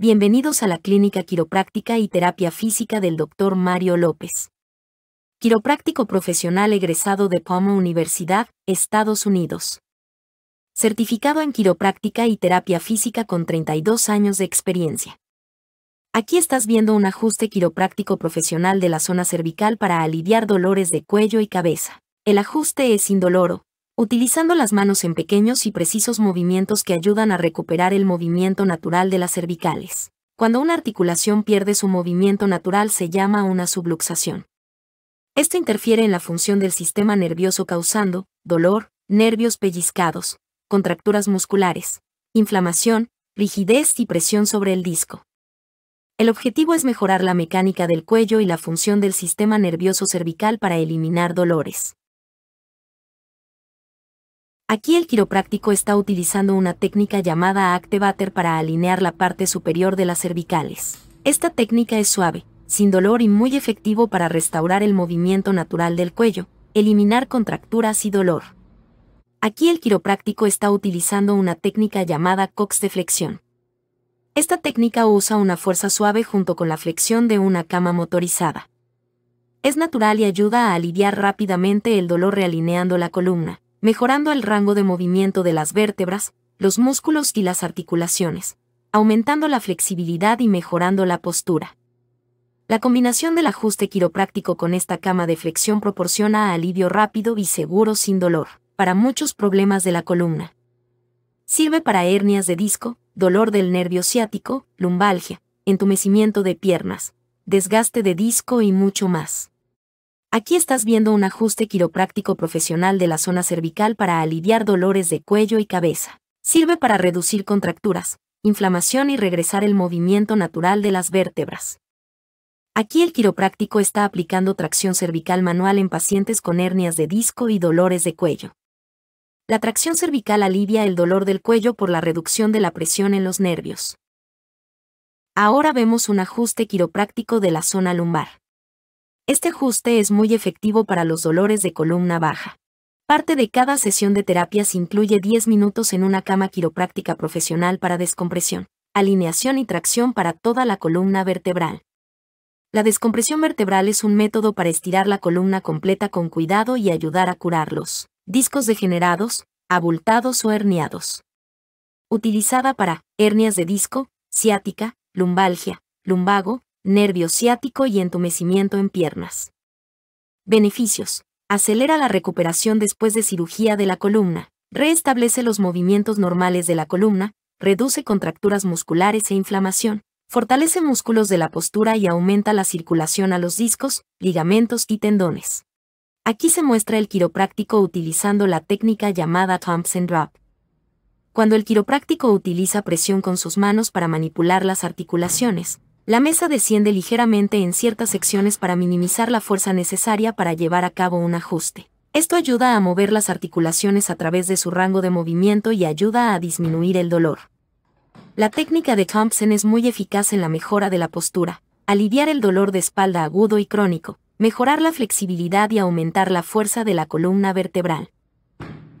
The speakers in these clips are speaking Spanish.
Bienvenidos a la Clínica Quiropráctica y Terapia Física del Dr. Mario López. Quiropráctico profesional egresado de Pomona Universidad, Estados Unidos. Certificado en Quiropráctica y Terapia Física con 32 años de experiencia. Aquí estás viendo un ajuste quiropráctico profesional de la zona cervical para aliviar dolores de cuello y cabeza. El ajuste es indoloro, utilizando las manos en pequeños y precisos movimientos que ayudan a recuperar el movimiento natural de las cervicales. Cuando una articulación pierde su movimiento natural se llama una subluxación. Esto interfiere en la función del sistema nervioso causando dolor, nervios pellizcados, contracturas musculares, inflamación, rigidez y presión sobre el disco. El objetivo es mejorar la mecánica del cuello y la función del sistema nervioso cervical para eliminar dolores. Aquí el quiropráctico está utilizando una técnica llamada Actevater para alinear la parte superior de las cervicales. Esta técnica es suave, sin dolor y muy efectivo para restaurar el movimiento natural del cuello, eliminar contracturas y dolor. Aquí el quiropráctico está utilizando una técnica llamada cox de flexión. Esta técnica usa una fuerza suave junto con la flexión de una cama motorizada. Es natural y ayuda a aliviar rápidamente el dolor realineando la columna mejorando el rango de movimiento de las vértebras, los músculos y las articulaciones, aumentando la flexibilidad y mejorando la postura. La combinación del ajuste quiropráctico con esta cama de flexión proporciona alivio rápido y seguro sin dolor para muchos problemas de la columna. Sirve para hernias de disco, dolor del nervio ciático, lumbalgia, entumecimiento de piernas, desgaste de disco y mucho más. Aquí estás viendo un ajuste quiropráctico profesional de la zona cervical para aliviar dolores de cuello y cabeza. Sirve para reducir contracturas, inflamación y regresar el movimiento natural de las vértebras. Aquí el quiropráctico está aplicando tracción cervical manual en pacientes con hernias de disco y dolores de cuello. La tracción cervical alivia el dolor del cuello por la reducción de la presión en los nervios. Ahora vemos un ajuste quiropráctico de la zona lumbar. Este ajuste es muy efectivo para los dolores de columna baja. Parte de cada sesión de terapias incluye 10 minutos en una cama quiropráctica profesional para descompresión, alineación y tracción para toda la columna vertebral. La descompresión vertebral es un método para estirar la columna completa con cuidado y ayudar a curar los discos degenerados, abultados o herniados. Utilizada para hernias de disco, ciática, lumbalgia, lumbago, nervio ciático y entumecimiento en piernas. Beneficios. Acelera la recuperación después de cirugía de la columna, restablece los movimientos normales de la columna, reduce contracturas musculares e inflamación, fortalece músculos de la postura y aumenta la circulación a los discos, ligamentos y tendones. Aquí se muestra el quiropráctico utilizando la técnica llamada Thompson Drop. Cuando el quiropráctico utiliza presión con sus manos para manipular las articulaciones, la mesa desciende ligeramente en ciertas secciones para minimizar la fuerza necesaria para llevar a cabo un ajuste. Esto ayuda a mover las articulaciones a través de su rango de movimiento y ayuda a disminuir el dolor. La técnica de Thompson es muy eficaz en la mejora de la postura, aliviar el dolor de espalda agudo y crónico, mejorar la flexibilidad y aumentar la fuerza de la columna vertebral.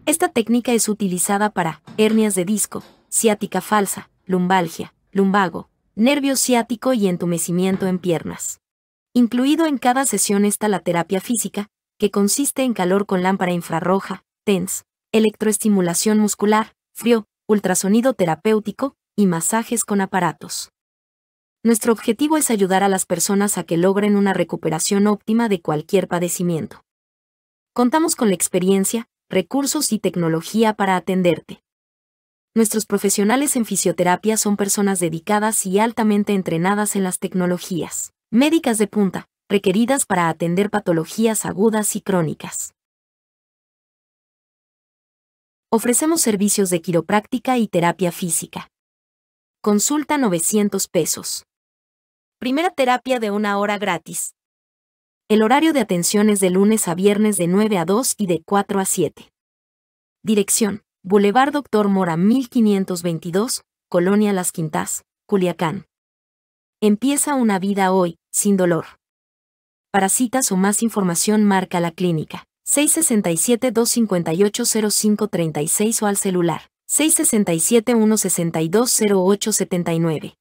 Esta técnica es utilizada para hernias de disco, ciática falsa, lumbalgia, lumbago, nervio ciático y entumecimiento en piernas. Incluido en cada sesión está la terapia física, que consiste en calor con lámpara infrarroja, TENS, electroestimulación muscular, frío, ultrasonido terapéutico y masajes con aparatos. Nuestro objetivo es ayudar a las personas a que logren una recuperación óptima de cualquier padecimiento. Contamos con la experiencia, recursos y tecnología para atenderte. Nuestros profesionales en fisioterapia son personas dedicadas y altamente entrenadas en las tecnologías médicas de punta, requeridas para atender patologías agudas y crónicas. Ofrecemos servicios de quiropráctica y terapia física. Consulta 900 pesos. Primera terapia de una hora gratis. El horario de atención es de lunes a viernes de 9 a 2 y de 4 a 7. Dirección. Boulevard Doctor Mora 1522, Colonia Las Quintas, Culiacán. Empieza una vida hoy, sin dolor. Para citas o más información marca la clínica 667-258-0536 o al celular 667-162-0879.